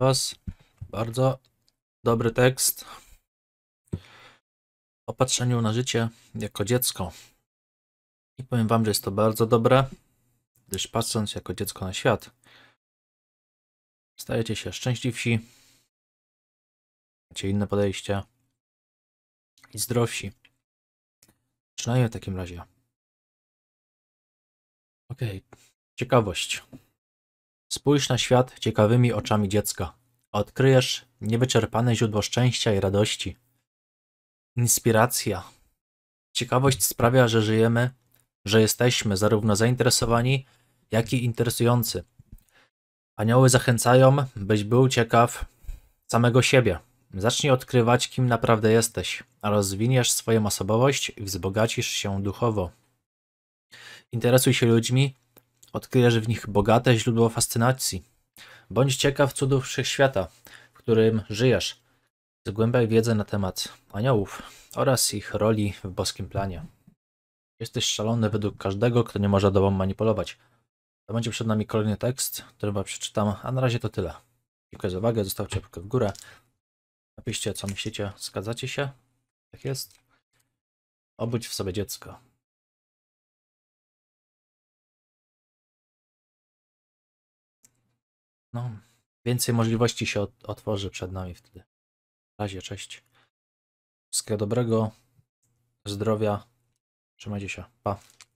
Was. Bardzo dobry tekst o patrzeniu na życie jako dziecko. I powiem Wam, że jest to bardzo dobre, gdyż patrząc jako dziecko na świat, stajecie się szczęśliwsi, macie inne podejście i zdrowsi. Przynajmniej w takim razie. Okej, okay. ciekawość. Spójrz na świat ciekawymi oczami dziecka. Odkryjesz niewyczerpane źródło szczęścia i radości. Inspiracja. Ciekawość sprawia, że żyjemy, że jesteśmy zarówno zainteresowani, jak i interesujący. Anioły zachęcają, byś był ciekaw samego siebie. Zacznij odkrywać, kim naprawdę jesteś, a rozwiniesz swoją osobowość i wzbogacisz się duchowo. Interesuj się ludźmi, Odkryjesz w nich bogate źródło fascynacji. Bądź ciekaw cudów wszechświata, w którym żyjesz. Zgłębiaj wiedzę na temat aniołów oraz ich roli w boskim planie. Jesteś szalony według każdego, kto nie może tobą manipulować. To będzie przed nami kolejny tekst, który chyba przeczytam, a na razie to tyle. Dziękuję za uwagę, zostawcie łapkę w górę. Napiszcie, co myślicie, zgadzacie się? Tak jest. Obudź w sobie dziecko. no, więcej możliwości się otworzy przed nami wtedy. W razie, cześć. Wszystkiego dobrego, zdrowia, trzymajcie się, pa.